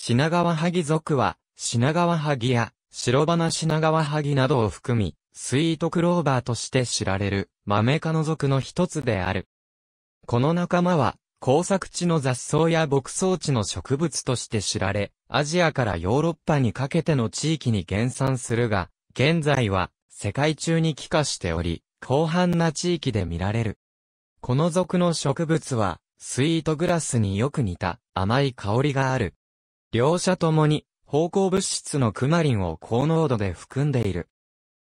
品川萩族は、品川萩や、白花品川萩などを含み、スイートクローバーとして知られる、豆科の族の一つである。この仲間は、工作地の雑草や牧草地の植物として知られ、アジアからヨーロッパにかけての地域に原産するが、現在は世界中に帰化しており、広範な地域で見られる。この族の植物は、スイートグラスによく似た甘い香りがある。両者ともに、方向物質のクマリンを高濃度で含んでいる。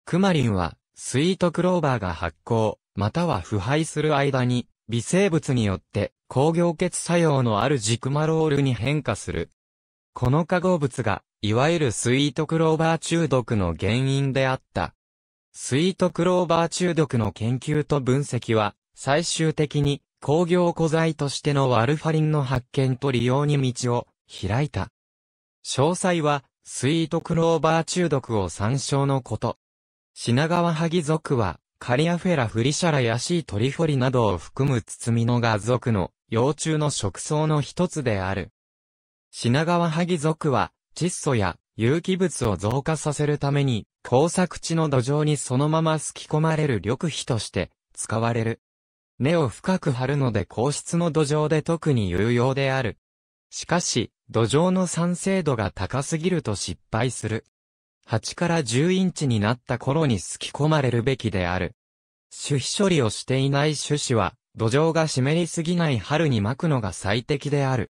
クマリンは、スイートクローバーが発酵、または腐敗する間に、微生物によって、抗凝結作用のあるジクマロールに変化する。この化合物が、いわゆるスイートクローバー中毒の原因であった。スイートクローバー中毒の研究と分析は、最終的に、工業古材としてのワルファリンの発見と利用に道を開いた。詳細は、スイートクローバー中毒を参照のこと。品川萩属は、カリアフェラフリシャラヤシイトリフォリなどを含む包みのガ属の幼虫の食草の一つである。品川萩属は、窒素や有機物を増加させるために、耕作地の土壌にそのまま吸き込まれる緑肥として使われる。根を深く張るので硬質の土壌で特に有用である。しかし、土壌の酸性度が高すぎると失敗する。8から10インチになった頃にすき込まれるべきである。種皮処理をしていない種子は、土壌が湿りすぎない春にまくのが最適である。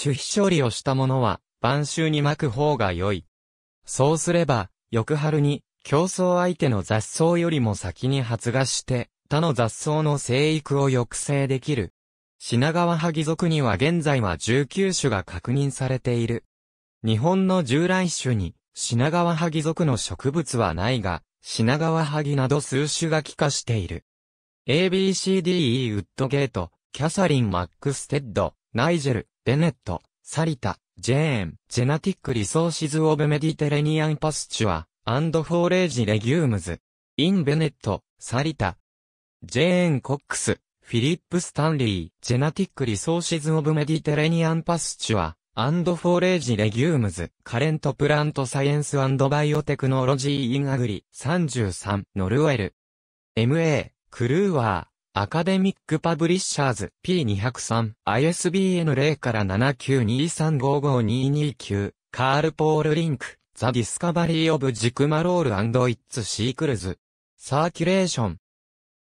種皮処理をしたものは、晩秋にまく方が良い。そうすれば、翌春に、競争相手の雑草よりも先に発芽して、他の雑草の生育を抑制できる。品川萩属には現在は19種が確認されている。日本の従来種に品川萩属の植物はないが、品川萩など数種が帰化している。ABCDE ウッドゲート、キャサリン・マックステッド、ナイジェル、ベネット、サリタ、ジェーン、ジェナティック・リソーシズ・オブ・メディテレニアン・パスチュア、アンド・フォーレージ・レギュームズ、イン・ベネット、サリタ、ジェーン・コックス、フィリップ・スタンリー、ジェナティック・リソーシズ・オブ・メディテレニアン・パスチュア、アンド・フォーレージ・レギュームズ、カレント・プラント・サイエンス・アンド・バイオテクノロジー・イン・アグリ、33、ノルウェル。MA、クルーワー、アカデミック・パブリッシャーズ、P203、ISBN 0から7 9 2 3 5 5 2 2 9カール・ポール・リンク、ザ・ディスカバリー・オブ・ジクマロール・イッツ・シークルズ。サーキュレーション。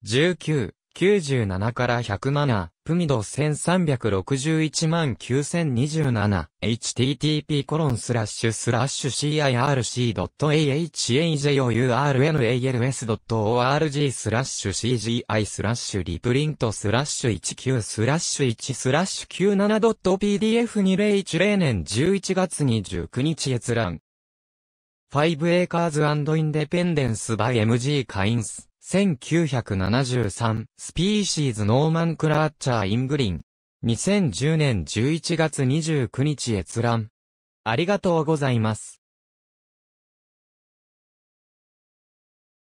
19、97から107、プミド1361万9027、http コロンスラッシュスラッシュ circ.ahhajournals.org スラッシュ cgi スラッシュリプリントスラッシュ19スラッシュ1スラッシュ 97.pdf2010 年11月29日閲覧。5 acres and independence by MG カインス。1973スピーシーズノーマンクラーチャーイングリン。2010年11月29日閲覧。ありがとうございます。